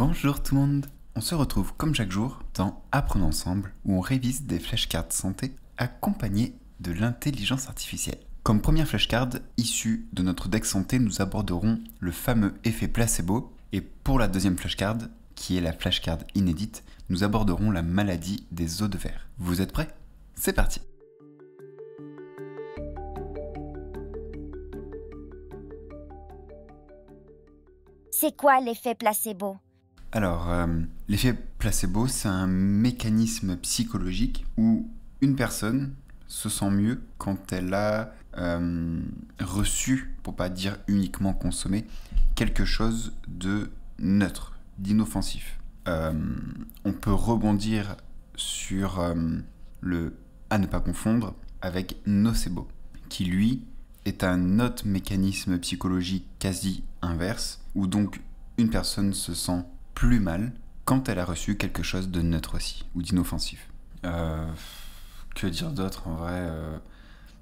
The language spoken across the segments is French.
Bonjour tout le monde On se retrouve comme chaque jour dans Apprendre ensemble où on révise des flashcards santé accompagnées de l'intelligence artificielle. Comme première flashcard issue de notre deck santé, nous aborderons le fameux effet placebo et pour la deuxième flashcard, qui est la flashcard inédite, nous aborderons la maladie des os de verre. Vous êtes prêts C'est parti C'est quoi l'effet placebo alors, euh, l'effet placebo, c'est un mécanisme psychologique où une personne se sent mieux quand elle a euh, reçu, pour pas dire uniquement consommé, quelque chose de neutre, d'inoffensif. Euh, on peut rebondir sur le à ne pas confondre avec nocebo, qui lui est un autre mécanisme psychologique quasi inverse, où donc une personne se sent plus mal quand elle a reçu quelque chose de neutre aussi, ou d'inoffensif. Euh, que dire d'autre en vrai euh,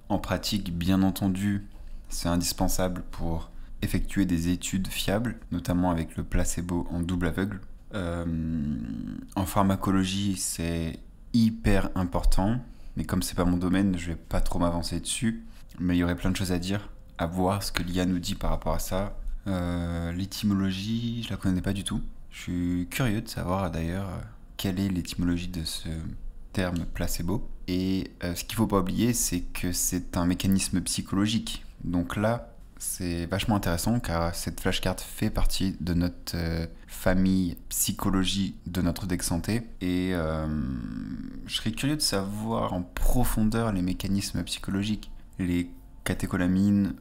En pratique, bien entendu, c'est indispensable pour effectuer des études fiables, notamment avec le placebo en double aveugle. Euh, en pharmacologie, c'est hyper important, mais comme c'est pas mon domaine, je vais pas trop m'avancer dessus. Mais il y aurait plein de choses à dire, à voir ce que l'IA nous dit par rapport à ça. L'étymologie, je la connais pas du tout. Je suis curieux de savoir d'ailleurs euh, quelle est l'étymologie de ce terme placebo. Et euh, ce qu'il ne faut pas oublier, c'est que c'est un mécanisme psychologique. Donc là, c'est vachement intéressant car cette flashcard fait partie de notre euh, famille psychologie de notre deck santé et je serais curieux de savoir en profondeur les mécanismes psychologiques, les catécholamines,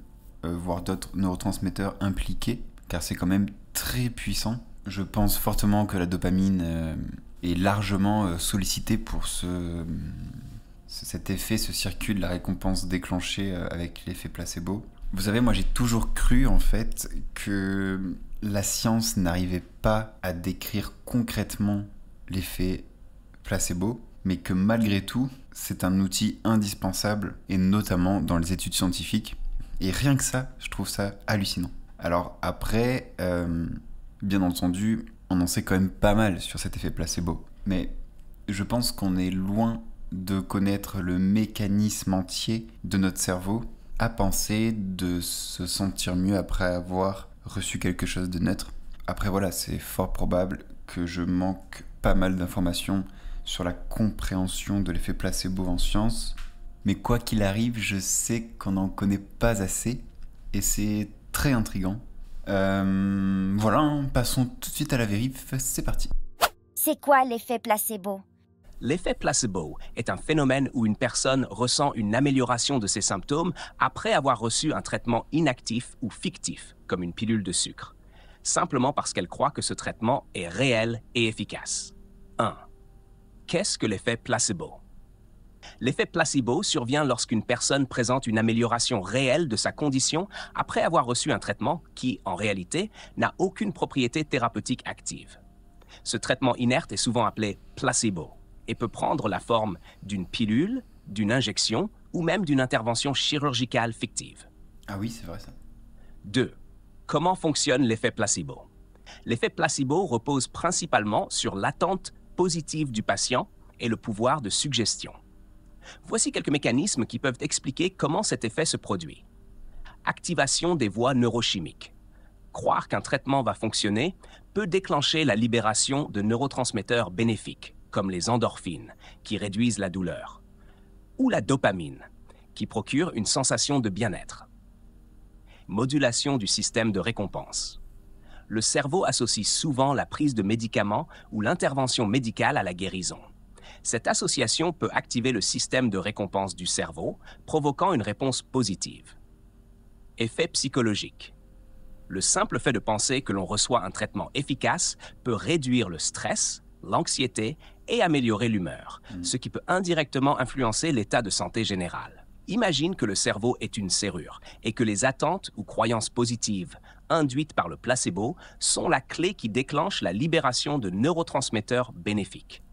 voire d'autres neurotransmetteurs impliqués car c'est quand même très puissant je pense fortement que la dopamine euh, est largement euh, sollicitée pour ce, cet effet, ce circuit de la récompense déclenchée euh, avec l'effet placebo. Vous savez, moi j'ai toujours cru en fait que la science n'arrivait pas à décrire concrètement l'effet placebo, mais que malgré tout, c'est un outil indispensable, et notamment dans les études scientifiques. Et rien que ça, je trouve ça hallucinant. Alors après, Bien entendu, on en sait quand même pas mal sur cet effet placebo, mais je pense qu'on est loin de connaître le mécanisme entier de notre cerveau à penser de se sentir mieux après avoir reçu quelque chose de neutre. Après voilà, c'est fort probable que je manque pas mal d'informations sur la compréhension de l'effet placebo en science, mais quoi qu'il arrive, je sais qu'on n'en connaît pas assez, et c'est très intrigant euh, voilà, hein, passons tout de suite à la vérif, c'est parti. C'est quoi l'effet placebo L'effet placebo est un phénomène où une personne ressent une amélioration de ses symptômes après avoir reçu un traitement inactif ou fictif, comme une pilule de sucre, simplement parce qu'elle croit que ce traitement est réel et efficace. 1. Qu'est-ce que l'effet placebo L'effet placebo survient lorsqu'une personne présente une amélioration réelle de sa condition après avoir reçu un traitement qui, en réalité, n'a aucune propriété thérapeutique active. Ce traitement inerte est souvent appelé placebo et peut prendre la forme d'une pilule, d'une injection ou même d'une intervention chirurgicale fictive. Ah oui, c'est vrai ça. 2. Comment fonctionne l'effet placebo L'effet placebo repose principalement sur l'attente positive du patient et le pouvoir de suggestion. Voici quelques mécanismes qui peuvent expliquer comment cet effet se produit. Activation des voies neurochimiques. Croire qu'un traitement va fonctionner peut déclencher la libération de neurotransmetteurs bénéfiques, comme les endorphines, qui réduisent la douleur, ou la dopamine, qui procure une sensation de bien-être. Modulation du système de récompense. Le cerveau associe souvent la prise de médicaments ou l'intervention médicale à la guérison. Cette association peut activer le système de récompense du cerveau, provoquant une réponse positive. Effet psychologique. Le simple fait de penser que l'on reçoit un traitement efficace peut réduire le stress, l'anxiété et améliorer l'humeur, hmm. ce qui peut indirectement influencer l'état de santé général. Imagine que le cerveau est une serrure et que les attentes ou croyances positives induites par le placebo sont la clé qui déclenche la libération de neurotransmetteurs bénéfiques.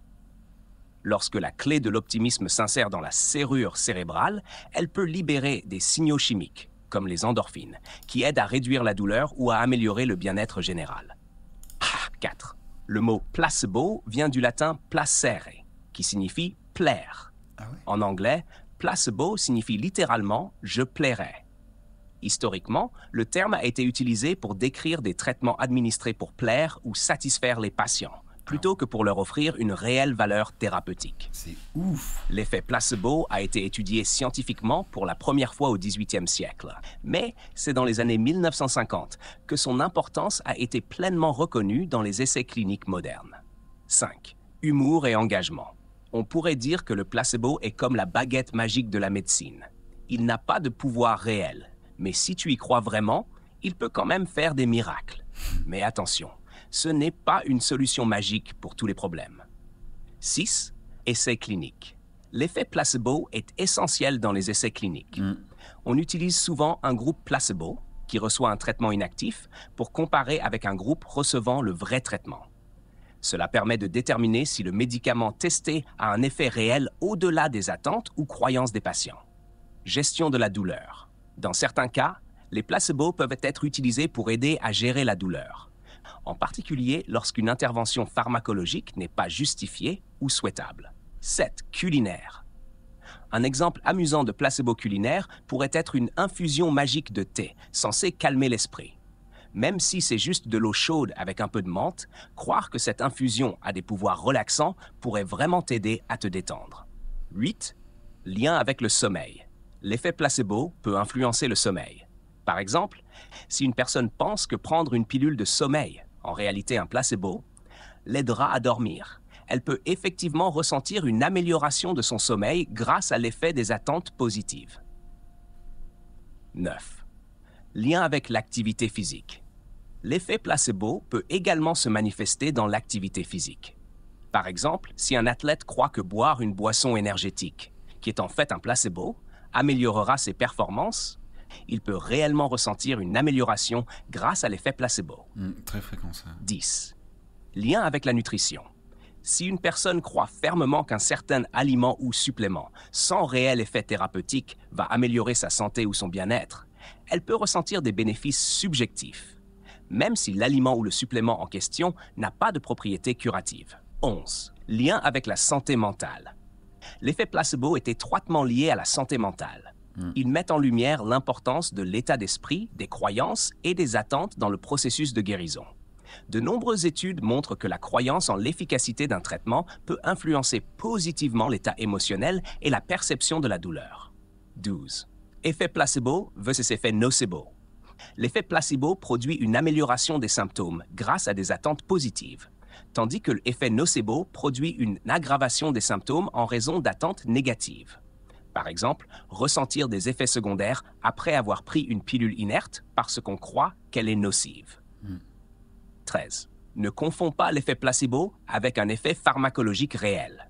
Lorsque la clé de l'optimisme s'insère dans la serrure cérébrale, elle peut libérer des signaux chimiques, comme les endorphines, qui aident à réduire la douleur ou à améliorer le bien-être général. 4. Ah, le mot placebo vient du latin placere, qui signifie plaire. Ah en anglais, placebo signifie littéralement je plairai ». Historiquement, le terme a été utilisé pour décrire des traitements administrés pour plaire ou satisfaire les patients plutôt que pour leur offrir une réelle valeur thérapeutique. C'est ouf. L'effet placebo a été étudié scientifiquement pour la première fois au 18e siècle, mais c'est dans les années 1950 que son importance a été pleinement reconnue dans les essais cliniques modernes. 5. Humour et engagement. On pourrait dire que le placebo est comme la baguette magique de la médecine. Il n'a pas de pouvoir réel, mais si tu y crois vraiment, il peut quand même faire des miracles. Mais attention, ce n'est pas une solution magique pour tous les problèmes. 6. Essais cliniques. L'effet placebo est essentiel dans les essais cliniques. Mm. On utilise souvent un groupe placebo, qui reçoit un traitement inactif, pour comparer avec un groupe recevant le vrai traitement. Cela permet de déterminer si le médicament testé a un effet réel au-delà des attentes ou croyances des patients. Gestion de la douleur. Dans certains cas, les placebos peuvent être utilisés pour aider à gérer la douleur en particulier lorsqu'une intervention pharmacologique n'est pas justifiée ou souhaitable. 7. Culinaire. Un exemple amusant de placebo culinaire pourrait être une infusion magique de thé, censée calmer l'esprit. Même si c'est juste de l'eau chaude avec un peu de menthe, croire que cette infusion a des pouvoirs relaxants pourrait vraiment t'aider à te détendre. 8. Lien avec le sommeil. L'effet placebo peut influencer le sommeil. Par exemple, si une personne pense que prendre une pilule de sommeil, en réalité un placebo, l'aidera à dormir, elle peut effectivement ressentir une amélioration de son sommeil grâce à l'effet des attentes positives. 9. Lien avec l'activité physique. L'effet placebo peut également se manifester dans l'activité physique. Par exemple, si un athlète croit que boire une boisson énergétique, qui est en fait un placebo, améliorera ses performances, il peut réellement ressentir une amélioration grâce à l'effet placebo. Mm, très fréquent ça. 10. Lien avec la nutrition. Si une personne croit fermement qu'un certain aliment ou supplément, sans réel effet thérapeutique, va améliorer sa santé ou son bien-être, elle peut ressentir des bénéfices subjectifs, même si l'aliment ou le supplément en question n'a pas de propriété curative. 11. Lien avec la santé mentale. L'effet placebo est étroitement lié à la santé mentale. Mm. Ils mettent en lumière l'importance de l'état d'esprit, des croyances et des attentes dans le processus de guérison. De nombreuses études montrent que la croyance en l'efficacité d'un traitement peut influencer positivement l'état émotionnel et la perception de la douleur. 12. Effet placebo versus effet nocebo. L'effet placebo produit une amélioration des symptômes grâce à des attentes positives, tandis que l'effet nocebo produit une aggravation des symptômes en raison d'attentes négatives. Par exemple, ressentir des effets secondaires après avoir pris une pilule inerte parce qu'on croit qu'elle est nocive. 13. Hmm. Ne confond pas l'effet placebo avec un effet pharmacologique réel.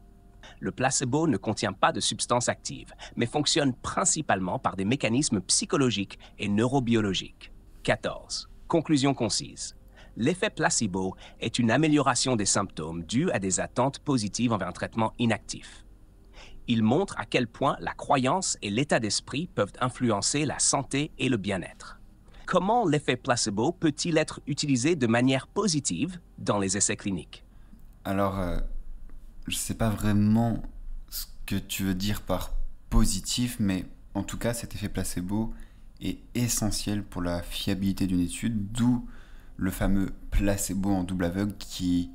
Le placebo ne contient pas de substance active, mais fonctionne principalement par des mécanismes psychologiques et neurobiologiques. 14. Conclusion concise. L'effet placebo est une amélioration des symptômes due à des attentes positives envers un traitement inactif. Il montre à quel point la croyance et l'état d'esprit peuvent influencer la santé et le bien-être. Comment l'effet placebo peut-il être utilisé de manière positive dans les essais cliniques Alors, euh, je ne sais pas vraiment ce que tu veux dire par positif, mais en tout cas, cet effet placebo est essentiel pour la fiabilité d'une étude, d'où le fameux placebo en double aveugle qui,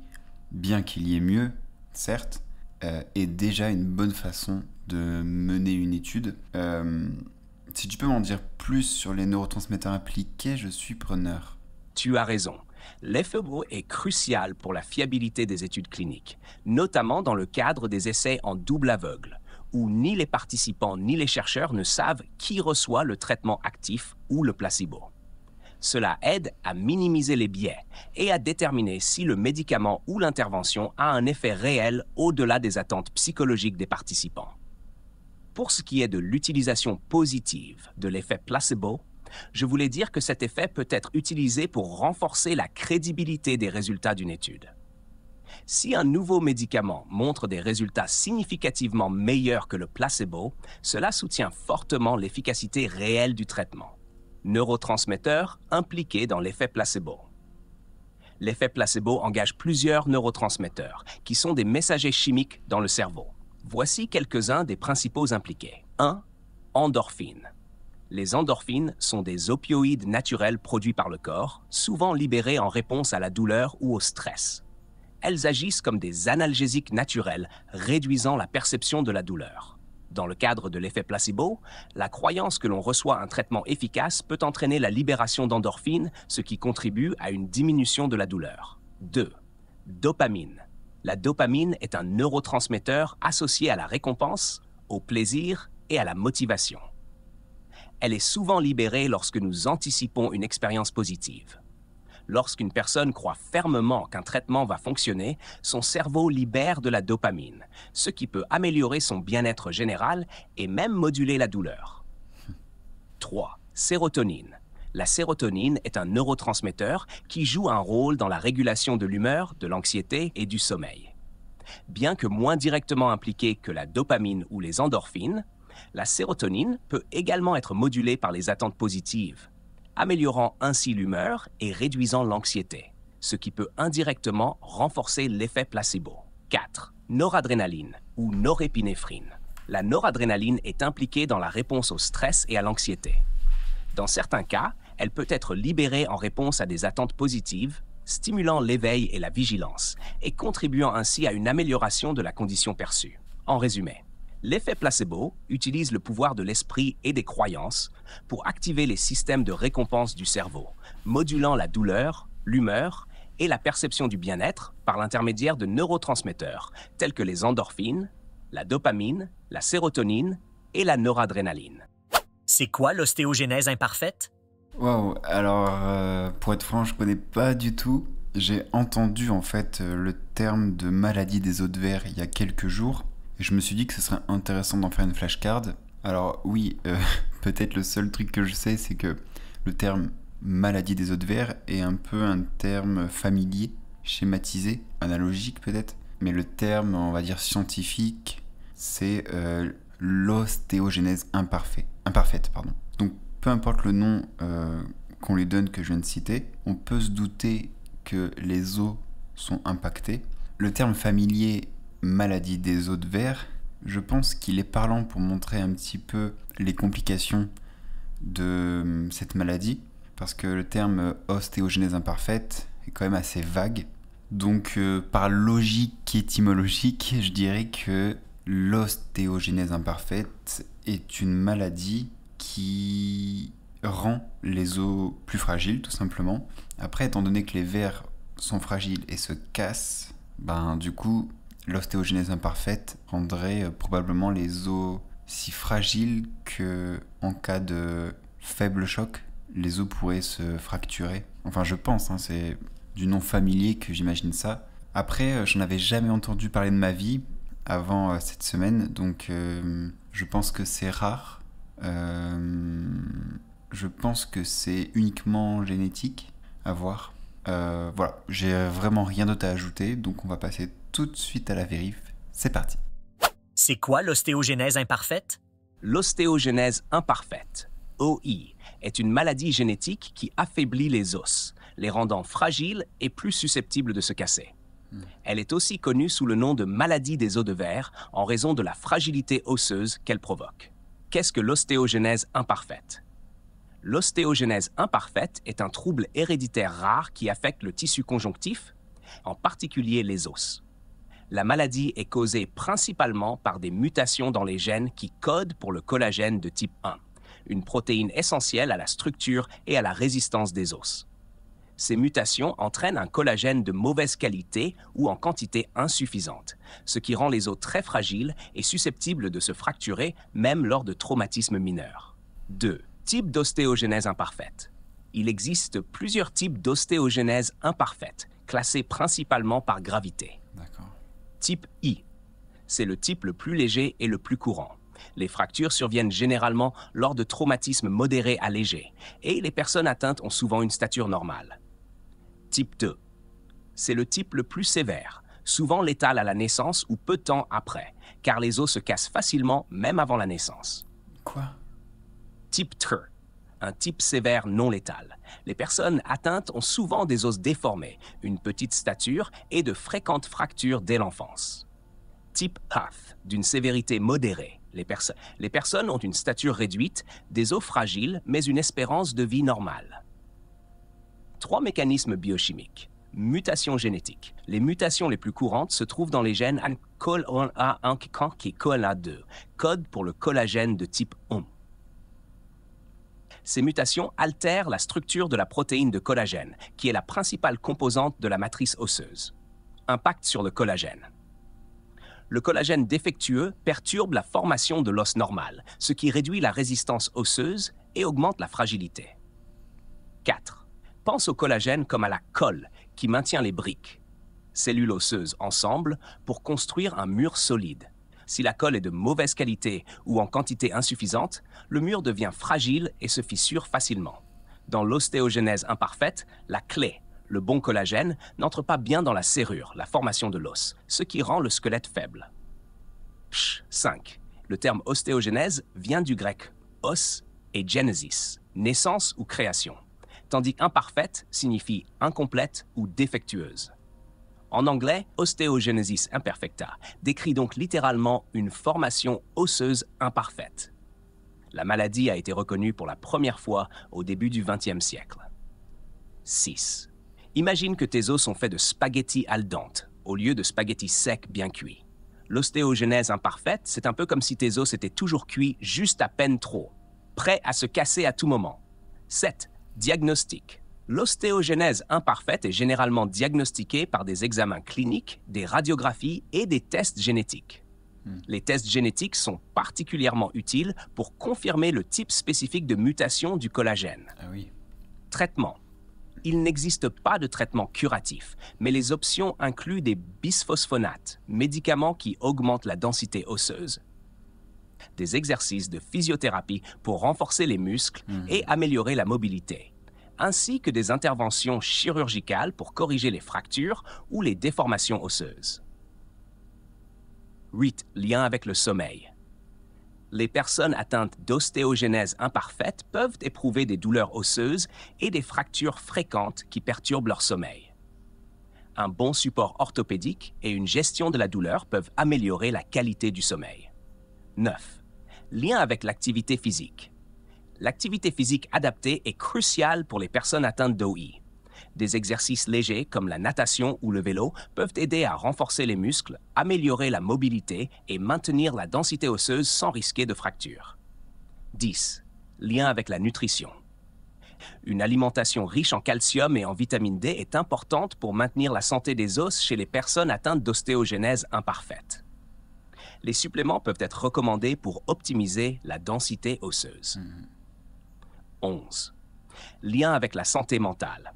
bien qu'il y ait mieux, certes, euh, est déjà une bonne façon de mener une étude. Euh, si tu peux m'en dire plus sur les neurotransmetteurs impliqués, je suis preneur. Tu as raison. L'effet est crucial pour la fiabilité des études cliniques, notamment dans le cadre des essais en double aveugle, où ni les participants ni les chercheurs ne savent qui reçoit le traitement actif ou le placebo. Cela aide à minimiser les biais et à déterminer si le médicament ou l'intervention a un effet réel au-delà des attentes psychologiques des participants. Pour ce qui est de l'utilisation positive de l'effet placebo, je voulais dire que cet effet peut être utilisé pour renforcer la crédibilité des résultats d'une étude. Si un nouveau médicament montre des résultats significativement meilleurs que le placebo, cela soutient fortement l'efficacité réelle du traitement neurotransmetteurs impliqués dans l'effet placebo. L'effet placebo engage plusieurs neurotransmetteurs, qui sont des messagers chimiques dans le cerveau. Voici quelques-uns des principaux impliqués. 1. Endorphines. Les endorphines sont des opioïdes naturels produits par le corps, souvent libérés en réponse à la douleur ou au stress. Elles agissent comme des analgésiques naturels, réduisant la perception de la douleur. Dans le cadre de l'effet placebo, la croyance que l'on reçoit un traitement efficace peut entraîner la libération d'endorphines, ce qui contribue à une diminution de la douleur. 2. Dopamine. La dopamine est un neurotransmetteur associé à la récompense, au plaisir et à la motivation. Elle est souvent libérée lorsque nous anticipons une expérience positive. Lorsqu'une personne croit fermement qu'un traitement va fonctionner, son cerveau libère de la dopamine, ce qui peut améliorer son bien-être général et même moduler la douleur. 3. Sérotonine. La sérotonine est un neurotransmetteur qui joue un rôle dans la régulation de l'humeur, de l'anxiété et du sommeil. Bien que moins directement impliquée que la dopamine ou les endorphines, la sérotonine peut également être modulée par les attentes positives, améliorant ainsi l'humeur et réduisant l'anxiété, ce qui peut indirectement renforcer l'effet placebo. 4. Noradrénaline ou norépinéphrine. La noradrénaline est impliquée dans la réponse au stress et à l'anxiété. Dans certains cas, elle peut être libérée en réponse à des attentes positives, stimulant l'éveil et la vigilance, et contribuant ainsi à une amélioration de la condition perçue. En résumé, L'effet placebo utilise le pouvoir de l'esprit et des croyances pour activer les systèmes de récompense du cerveau, modulant la douleur, l'humeur et la perception du bien-être par l'intermédiaire de neurotransmetteurs tels que les endorphines, la dopamine, la sérotonine et la noradrénaline. C'est quoi l'ostéogenèse imparfaite Wow, alors euh, pour être franc, je connais pas du tout. J'ai entendu en fait euh, le terme de maladie des os de verre il y a quelques jours je me suis dit que ce serait intéressant d'en faire une flashcard. Alors oui, euh, peut-être le seul truc que je sais, c'est que le terme maladie des de verre est un peu un terme familier, schématisé, analogique peut-être. Mais le terme, on va dire scientifique, c'est euh, l'ostéogenèse imparfaite. imparfaite pardon. Donc peu importe le nom euh, qu'on lui donne que je viens de citer, on peut se douter que les os sont impactés. Le terme familier maladie des os de verre, je pense qu'il est parlant pour montrer un petit peu les complications de euh, cette maladie, parce que le terme euh, ostéogenèse imparfaite est quand même assez vague. Donc euh, par logique étymologique, je dirais que l'ostéogenèse imparfaite est une maladie qui rend les os plus fragiles tout simplement. Après, étant donné que les verres sont fragiles et se cassent, ben du coup, l'ostéogenèse imparfaite rendrait euh, probablement les os si fragiles que, en cas de faible choc, les os pourraient se fracturer. Enfin, je pense, hein, c'est du nom familier que j'imagine ça. Après, euh, je n'avais jamais entendu parler de ma vie avant euh, cette semaine, donc je pense que c'est rare. je pense que c'est uniquement génétique à voir. voilà, j'ai vraiment rien d'autre à ajouter, donc on va passer tout de suite à la vérif. C'est parti. C'est quoi l'ostéogenèse imparfaite? L'ostéogenèse imparfaite, OI, est une maladie génétique qui affaiblit les os, les rendant fragiles et plus susceptibles de se casser. Hmm. Elle est aussi connue sous le nom de maladie des os de verre en raison de la fragilité osseuse qu'elle provoque. Qu'est-ce que l'ostéogenèse imparfaite L'ostéogenèse imparfaite est un trouble héréditaire rare qui affecte le tissu conjonctif, en particulier les os la maladie est causée principalement par des mutations dans les gènes qui codent pour le collagène de type 1, une protéine essentielle à la structure et à la résistance des os. Ces mutations entraînent un collagène de mauvaise qualité ou en quantité insuffisante, ce qui rend les os très fragiles et susceptibles de se fracturer même lors de traumatismes mineurs. 2. Type d'ostéogenèse imparfaite. Il existe plusieurs types d'ostéogenèse imparfaite, classés principalement par gravité. D'accord. Type I. C'est le type le plus léger et le plus courant. Les fractures surviennent généralement lors de traumatismes modérés à légers, et les personnes atteintes ont souvent une stature normale. Type 2. C'est le type le plus sévère, souvent létal à la naissance ou peu de temps après, car les os se cassent facilement même avant la naissance. Quoi Type 3 un type sévère non létal. Les personnes atteintes ont souvent des os déformés, une petite stature et de fréquentes fractures dès l'enfance. Type HAF, d'une sévérité modérée. Les, personnes ont une stature réduite, des os fragiles, mais une espérance de vie normale. Trois mécanismes biochimiques. Mutation génétique. Les mutations les plus courantes se trouvent dans les gènes COL1A1 qui COL2, code pour le collagène de type 1. Ces mutations altèrent la structure de la protéine de collagène, qui est la principale composante de la matrice osseuse. Impact sur le collagène. Le collagène défectueux perturbe la formation de l'os normal, ce qui réduit la résistance osseuse et augmente la fragilité. 4. Pense au collagène comme à la colle qui maintient les briques, cellules osseuses ensemble, pour construire un mur solide. Si la colle est de mauvaise qualité ou en quantité insuffisante, le mur devient fragile et se fissure facilement. Dans l'ostéogenèse imparfaite, la clé, le bon collagène, n'entre pas bien dans la serrure, la formation de l'os, ce qui rend le squelette faible. 5. Le terme ostéogenèse vient du grec os et genesis, naissance ou création, tandis imparfaite signifie incomplète ou défectueuse. En anglais, Osteogenesis imperfecta décrit donc littéralement une formation osseuse imparfaite. La maladie a été reconnue pour la première fois au début du XXe siècle. 6. Imagine que tes os sont faits de spaghettis al dente au lieu de spaghettis secs bien cuits. L'ostéogenèse imparfaite, c'est un peu comme si tes os étaient toujours cuits juste à peine trop, prêts à se casser à tout moment. 7. Diagnostic. L'ostéogenèse imparfaite est généralement diagnostiquée par des examens cliniques, des radiographies et des tests génétiques. Hmm. Les tests génétiques sont particulièrement utiles pour confirmer le type spécifique de mutation du collagène. Ah traitement. Il n'existe pas de traitement curatif, mais les options incluent des bisphosphonates, médicaments qui augmentent la densité osseuse, des exercices de physiothérapie pour renforcer les muscles hmm. et améliorer la mobilité, ainsi que des interventions chirurgicales pour corriger les fractures ou les déformations osseuses. 8. Lien avec le sommeil. Les personnes atteintes d'ostéogenèse imparfaite peuvent éprouver des douleurs osseuses et des fractures fréquentes qui perturbent leur sommeil. Un bon support orthopédique et une gestion de la douleur peuvent améliorer la qualité du sommeil. 9. Lien avec l'activité physique l'activité physique adaptée est cruciale pour les personnes atteintes d'OI. Des exercices légers comme la natation ou le vélo peuvent aider à renforcer les muscles, améliorer la mobilité et maintenir la densité osseuse sans risquer de fracture. 10. Lien avec la nutrition. Une alimentation riche en calcium et en vitamine D est importante pour maintenir la santé des os chez les personnes atteintes d'ostéogenèse imparfaite. Les suppléments peuvent être recommandés pour optimiser la densité osseuse. Mm-hmm. 11. Lien avec la santé mentale.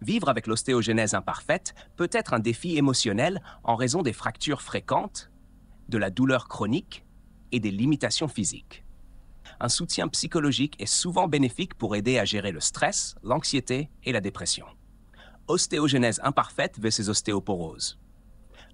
Vivre avec l'ostéogenèse imparfaite peut être un défi émotionnel en raison des fractures fréquentes, de la douleur chronique et des limitations physiques. Un soutien psychologique est souvent bénéfique pour aider à gérer le stress, l'anxiété et la dépression. Ostéogenèse imparfaite versus ostéoporose.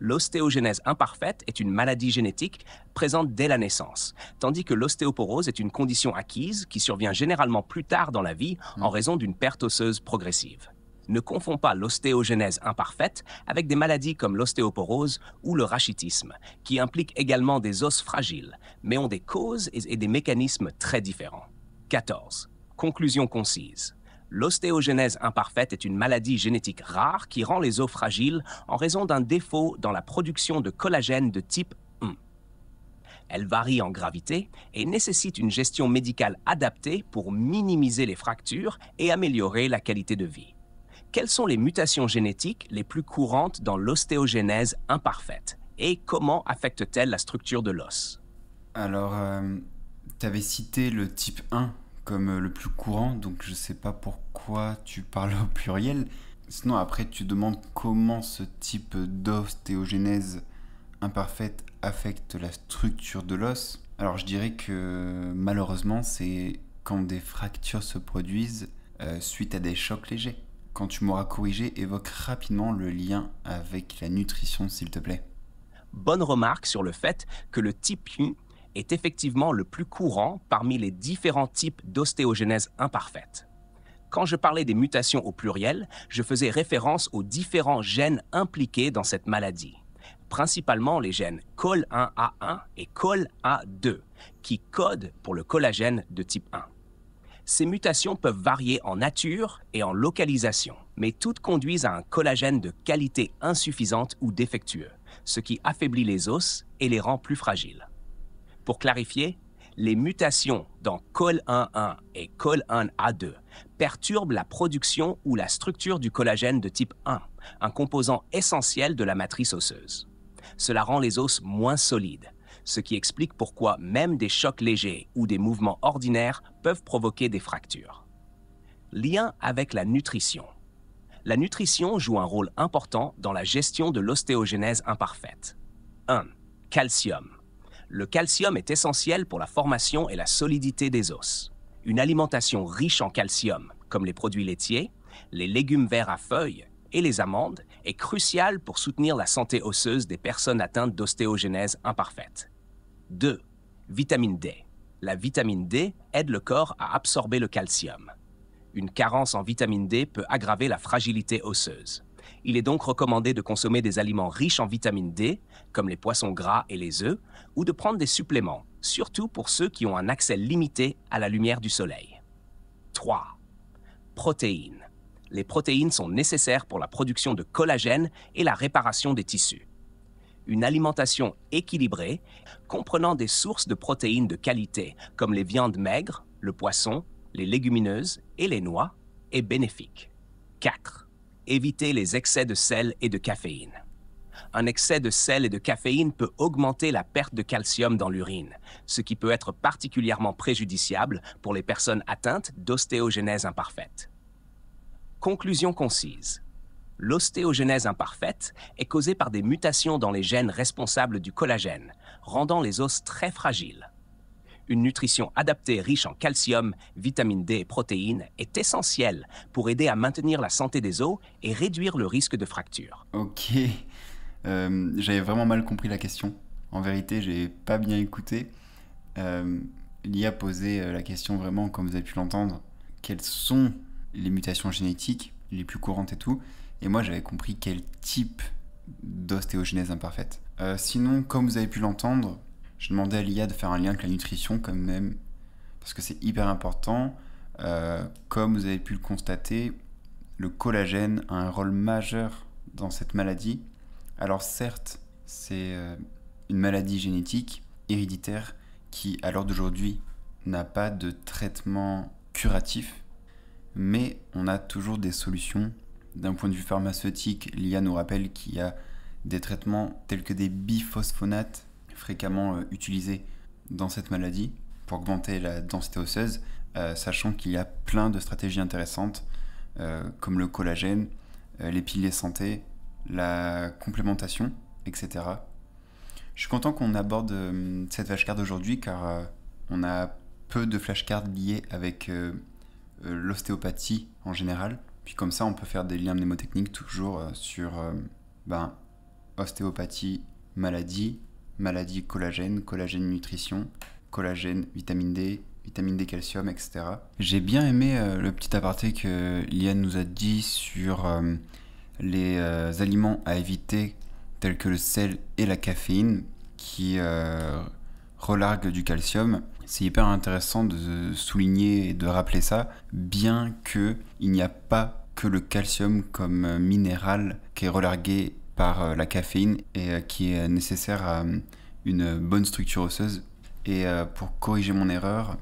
L'ostéogénèse imparfaite est une maladie génétique présente dès la naissance, tandis que l'ostéoporose est une condition acquise qui survient généralement plus tard dans la vie en hmm. raison d'une perte osseuse progressive. Ne confond pas l'ostéogénèse imparfaite avec des maladies comme l'ostéoporose ou le rachitisme, qui impliquent également des os fragiles, mais ont des causes et des mécanismes très différents. 14. Conclusion concise. L'ostéogenèse imparfaite est une maladie génétique rare qui rend les os fragiles en raison d'un défaut dans la production de collagène de type 1. Elle varie en gravité et nécessite une gestion médicale adaptée pour minimiser les fractures et améliorer la qualité de vie. Quelles sont les mutations génétiques les plus courantes dans l'ostéogenèse imparfaite et comment affectent-elles la structure de l'os Alors, euh, tu avais cité le type 1 comme euh, le plus courant, donc je ne sais pas pourquoi tu parles au pluriel. Sinon, après, tu demandes comment ce type d'ostéogenèse imparfaite affecte la structure de l'os. Alors, je dirais que malheureusement, c'est quand des fractures se produisent euh, suite à des chocs légers. Quand tu m'auras corrigé, évoque rapidement le lien avec la nutrition, s'il te plaît. Bonne remarque sur le fait que le type est effectivement le plus courant parmi les différents types d'ostéogenèse imparfaite. Quand je parlais des mutations au pluriel, je faisais référence aux différents gènes impliqués dans cette maladie, principalement les gènes COL1A1 et COL 2 qui codent pour le collagène de type 1. Ces mutations peuvent varier en nature et en localisation, mais toutes conduisent à un collagène de qualité insuffisante ou défectueux, ce qui affaiblit les os et les rend plus fragiles. Pour clarifier, les mutations dans col 1 1 et COL1A2 perturbent la production ou la structure du collagène de type 1, un composant essentiel de la matrice osseuse. Cela rend les os moins solides, ce qui explique pourquoi même des chocs légers ou des mouvements ordinaires peuvent provoquer des fractures. Lien avec la nutrition. La nutrition joue un rôle important dans la gestion de l'ostéogenèse imparfaite. 1. Calcium. Le calcium est essentiel pour la formation et la solidité des os. Une alimentation riche en calcium, comme les produits laitiers, les légumes verts à feuilles et les amandes, est cruciale pour soutenir la santé osseuse des personnes atteintes d'ostéogenèse imparfaite. 2. Vitamine D. La vitamine D aide le corps à absorber le calcium. Une carence en vitamine D peut aggraver la fragilité osseuse. Il est donc recommandé de consommer des aliments riches en vitamine D, comme les poissons gras et les œufs, ou de prendre des suppléments, surtout pour ceux qui ont un accès limité à la lumière du soleil. 3. Protéines. Les protéines sont nécessaires pour la production de collagène et la réparation des tissus. Une alimentation équilibrée, comprenant des sources de protéines de qualité, comme les viandes maigres, le poisson, les légumineuses et les noix, est bénéfique. 4 évitez les excès de sel et de caféine. Un excès de sel et de caféine peut augmenter la perte de calcium dans l'urine, ce qui peut être particulièrement préjudiciable pour les personnes atteintes d'ostéogenèse imparfaite. Conclusion concise. L'ostéogenèse imparfaite est causée par des mutations dans les gènes responsables du collagène, rendant les os très fragiles. Une nutrition adaptée riche en calcium, vitamine D et protéines est essentielle pour aider à maintenir la santé des os et réduire le risque de fracture. Ok, euh, j'avais vraiment mal compris la question. En vérité, j'ai pas bien écouté. Euh, L'IA posait euh, la question vraiment, comme vous avez pu l'entendre, quelles sont les mutations génétiques les plus courantes et tout. Et moi, j'avais compris quel type d'ostéogenèse imparfaite. sinon, comme vous avez pu l'entendre, je demandais à l'IA de faire un lien avec la nutrition quand même, parce que c'est hyper important. Euh, comme vous avez pu le constater, le collagène a un rôle majeur dans cette maladie. Alors certes, c'est euh, une maladie génétique, héréditaire, qui à l'heure d'aujourd'hui n'a pas de traitement curatif, mais on a toujours des solutions. D'un point de vue pharmaceutique, l'IA nous rappelle qu'il y a des traitements tels que des biphosphonates fréquemment euh, utilisé dans cette maladie pour augmenter la densité osseuse, euh, sachant qu'il y a plein de stratégies intéressantes euh, comme le collagène, les piliers santé, la complémentation, etc. Je suis content qu'on aborde cette flashcard aujourd'hui car on a peu de flashcards liés avec l'ostéopathie en général. Puis comme ça, on peut faire des liens mnémotechniques toujours sur ben, ostéopathie, maladie maladie collagène, collagène nutrition, collagène, vitamine D, vitamine D calcium, etc. J'ai bien aimé euh, le petit aparté que Liane nous a dit sur euh, les euh, aliments à éviter tels que le sel et la caféine qui relarguent du calcium. C'est hyper intéressant de souligner et de rappeler ça, bien que il n'y a pas que le calcium comme minéral qui est relargué par euh, la caféine et euh, qui est nécessaire à euh, une bonne structure osseuse. Et pour corriger mon erreur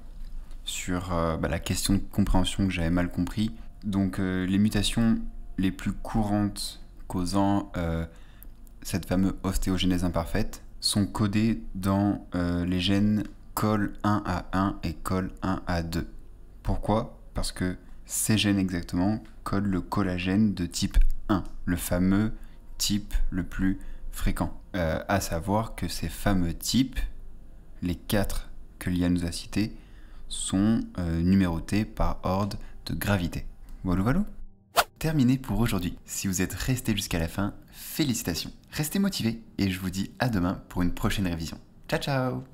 sur bah, la question de compréhension que j'avais mal compris, donc les mutations les plus courantes causant cette fameuse ostéogénèse imparfaite sont codées dans les gènes COL1A1 et COL1A2. Pourquoi Parce que ces gènes exactement codent le collagène de type 1, le fameux type le plus fréquent. Euh, à savoir que ces fameux types, les quatre que l'IA nous a cités, sont euh, numérotés par ordre de gravité. Voilà, voilà. Terminé pour aujourd'hui. Si vous êtes resté jusqu'à la fin, félicitations. Restez motivés et je vous dis à demain pour une prochaine révision. Ciao ciao